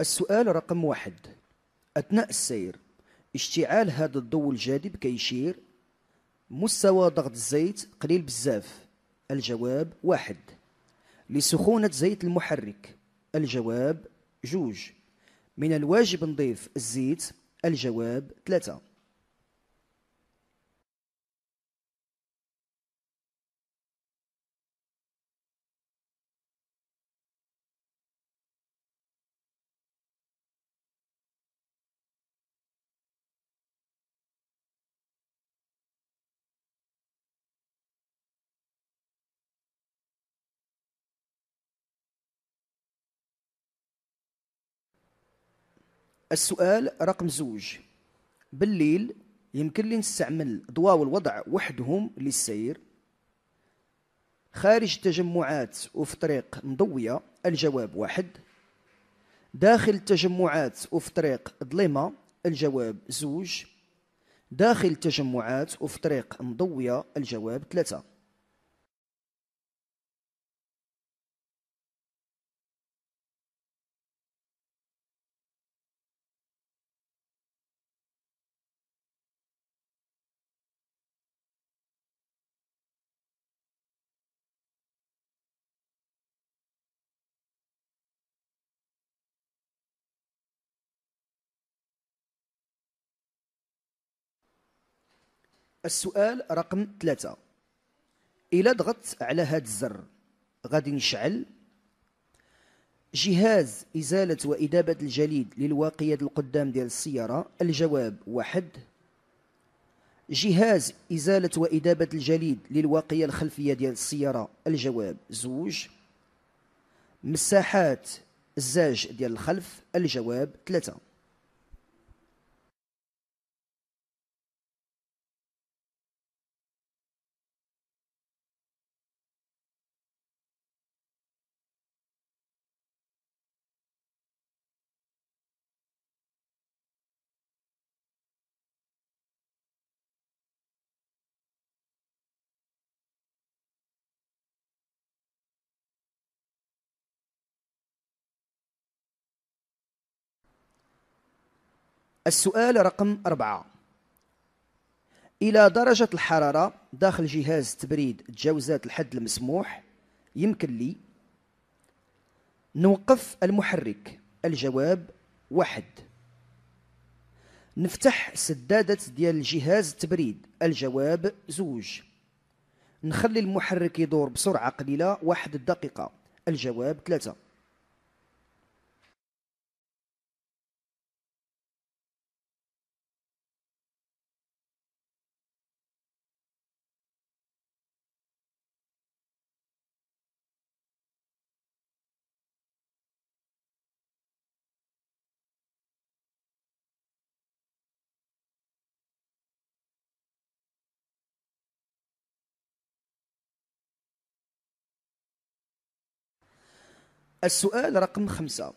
السؤال رقم واحد أثناء السير اشتعال هذا الضوء الجاذب كيشير مستوى ضغط الزيت قليل بزاف الجواب واحد لسخونة زيت المحرك الجواب جوج من الواجب نضيف الزيت الجواب ثلاثة السؤال رقم زوج بالليل يمكن لي نستعمل ضواو الوضع وحدهم للسير خارج التجمعات وفي طريق مضوية الجواب واحد داخل التجمعات وفي طريق ظلمة الجواب زوج داخل التجمعات وفي طريق مضوية الجواب ثلاثة السؤال رقم ثلاثة إلا ضغطت على هذا الزر غادي نشعل جهاز إزالة وإدابة الجليد للواقية القدام ديال السيارة الجواب واحد جهاز إزالة وإدابة الجليد للواقية الخلفية ديال السيارة الجواب زوج مساحات الزاج ديال الخلف الجواب ثلاثة السؤال رقم أربعة إلى درجة الحرارة داخل جهاز تبريد تجاوزات الحد المسموح يمكن لي نوقف المحرك الجواب واحد نفتح سدادة ديال جهاز التبريد الجواب زوج نخلي المحرك يدور بسرعة قليلة واحد الدقيقة الجواب ثلاثة السؤال رقم خمسة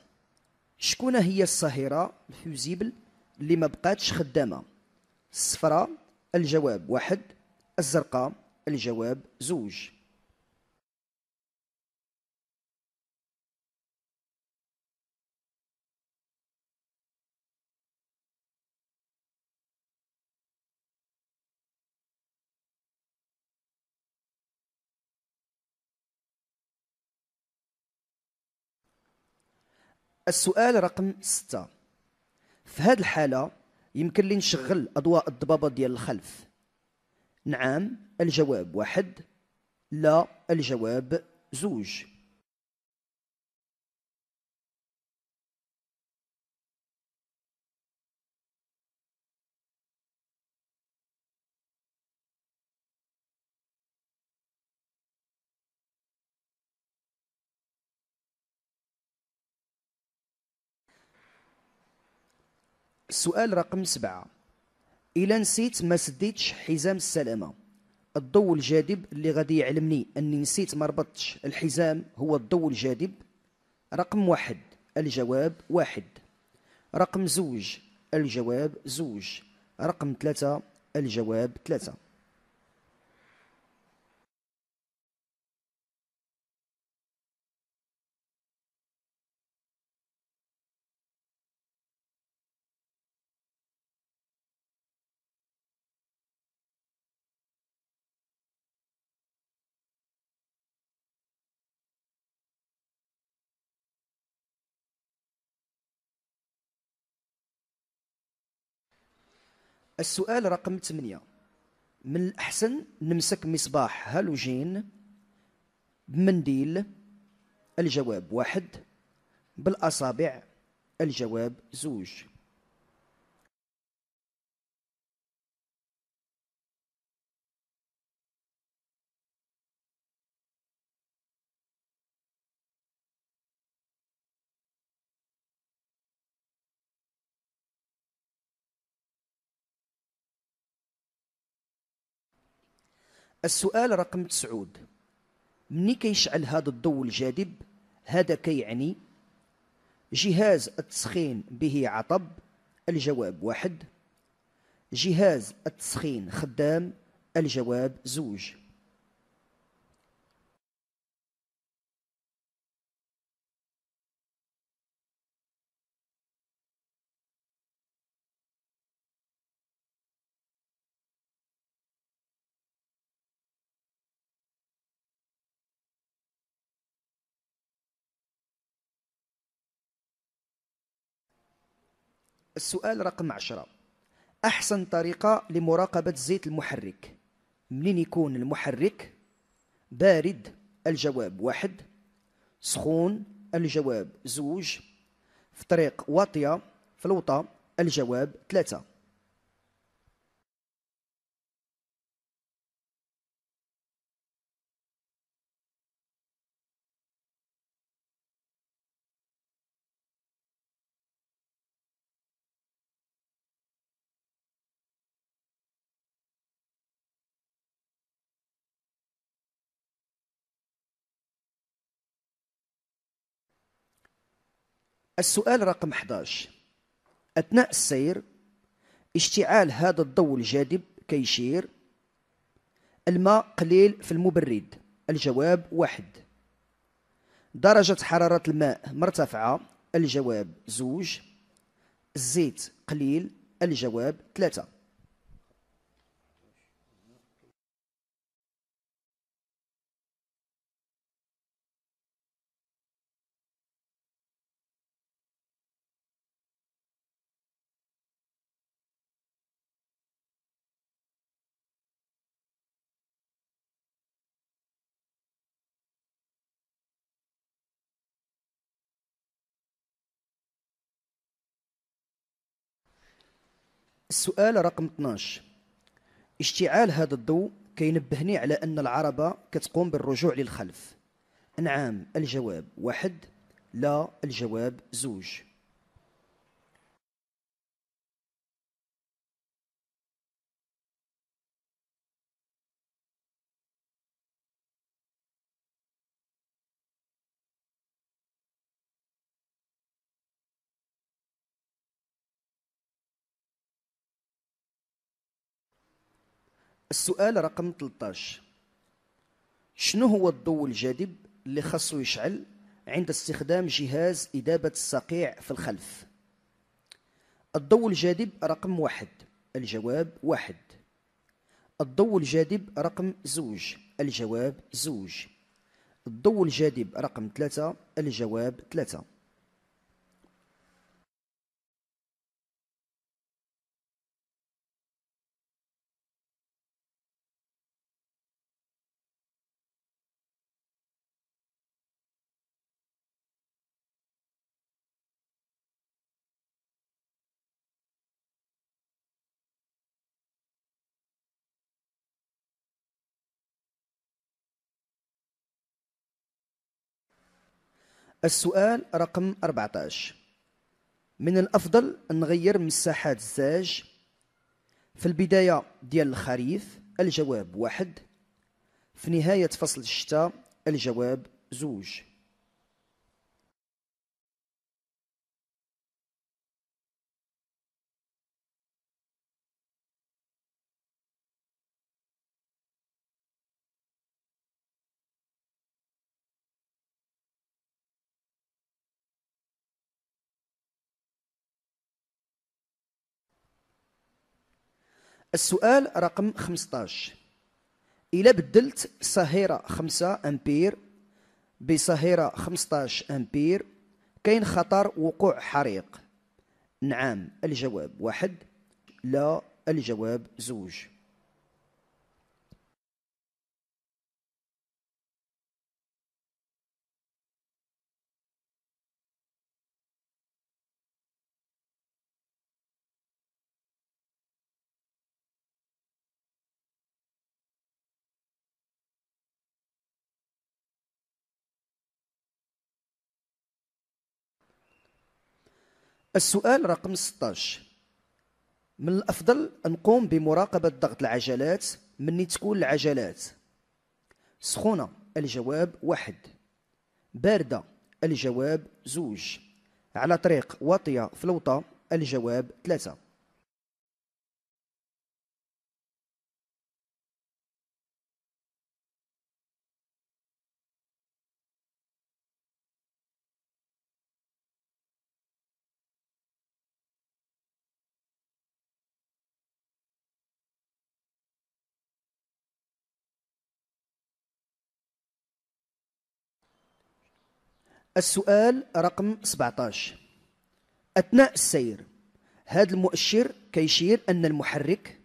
شكون هي الصهيرة الفوزيبل اللي ما بقاتش خدامة الصفراء الجواب واحد الزرقاء الجواب زوج السؤال رقم ستة في هذه الحالة يمكن لي نشغل أضواء الضبابة ديال الخلف نعم الجواب واحد لا الجواب زوج السؤال رقم سبعة إلا نسيت ما سديتش حزام السلامة الضوء الجاذب اللي غادي يعلمني أني نسيت ما ربطتش الحزام هو الضوء الجاذب رقم واحد الجواب واحد رقم زوج الجواب زوج رقم ثلاثة الجواب ثلاثة السؤال رقم 8 من الأحسن نمسك مصباح هالوجين بمنديل الجواب واحد بالأصابع الجواب زوج السؤال رقم تسعود مني كيشعل هذا الضوء الجاذب هذا كيعني جهاز التسخين به عطب الجواب واحد جهاز التسخين خدام الجواب زوج السؤال رقم عشرة أحسن طريقة لمراقبة زيت المحرك منين يكون المحرك بارد الجواب واحد سخون الجواب زوج في طريق واطية في فلوطة الجواب ثلاثة السؤال رقم 11 أثناء السير اشتعال هذا الضوء الجاذب كيشير الماء قليل في المبرد الجواب واحد درجة حرارة الماء مرتفعة الجواب زوج الزيت قليل الجواب ثلاثة السؤال رقم 12 اشتعال هذا الضوء كينبهني على أن العربة كتقوم بالرجوع للخلف نعم الجواب واحد لا الجواب زوج السؤال رقم 13 شنو هو الضوء الجاذب اللي خاصو يشعل عند استخدام جهاز إدابة الصقيع في الخلف الضوء الجاذب رقم واحد الجواب واحد الضوء الجاذب رقم زوج الجواب زوج الضوء الجاذب رقم ثلاثة الجواب ثلاثة السؤال رقم 14 من الأفضل نغير مساحات الزاج في البداية ديال الخريف الجواب واحد في نهاية فصل الشتاء الجواب زوج السؤال رقم 15 إلا بدلت صهيرة 5 أمبير بصهيرة 15 أمبير كاين خطر وقوع حريق نعم الجواب واحد لا الجواب زوج السؤال رقم 16 من الأفضل نقوم بمراقبة ضغط العجلات من تكون العجلات سخونة الجواب واحد باردة الجواب زوج على طريق واطية فلوطة الجواب ثلاثة السؤال رقم 17 أثناء السير هذا المؤشر كيشير أن المحرك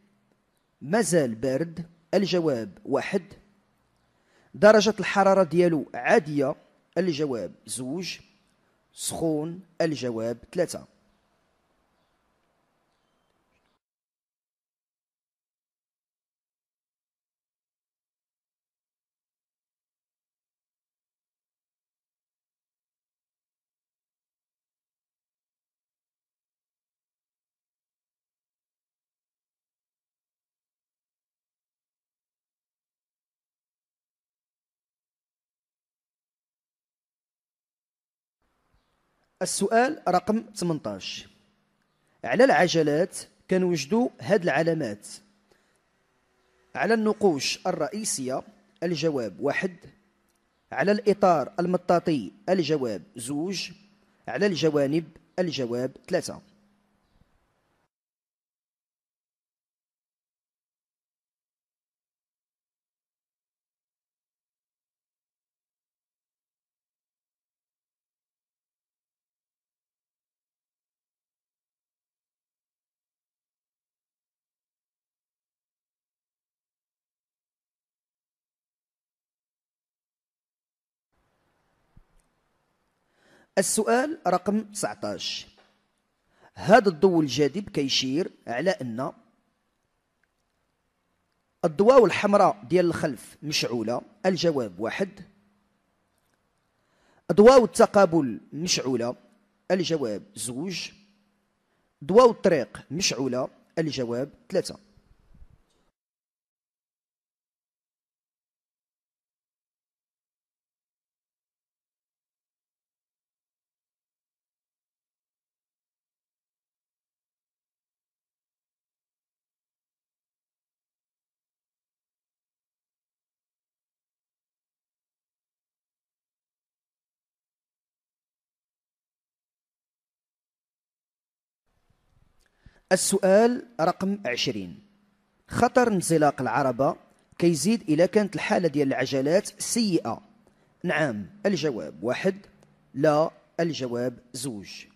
مازال بارد الجواب واحد درجة الحرارة ديالو عادية الجواب زوج سخون الجواب ثلاثة السؤال رقم 18 على العجلات كنوجدوا هاد العلامات على النقوش الرئيسية الجواب واحد على الإطار المطاطي الجواب زوج على الجوانب الجواب ثلاثة السؤال رقم 19 هذا الضوء الجاذب كيشير على أن الضواو الحمراء ديال الخلف مشعولة الجواب واحد ضواو التقابل مشعولة الجواب زوج ضواو الطريق مشعولة الجواب ثلاثة السؤال رقم 20 خطر انزلاق العربة كيزيد إلا كانت الحالة ديال العجلات سيئة نعم الجواب واحد لا الجواب زوج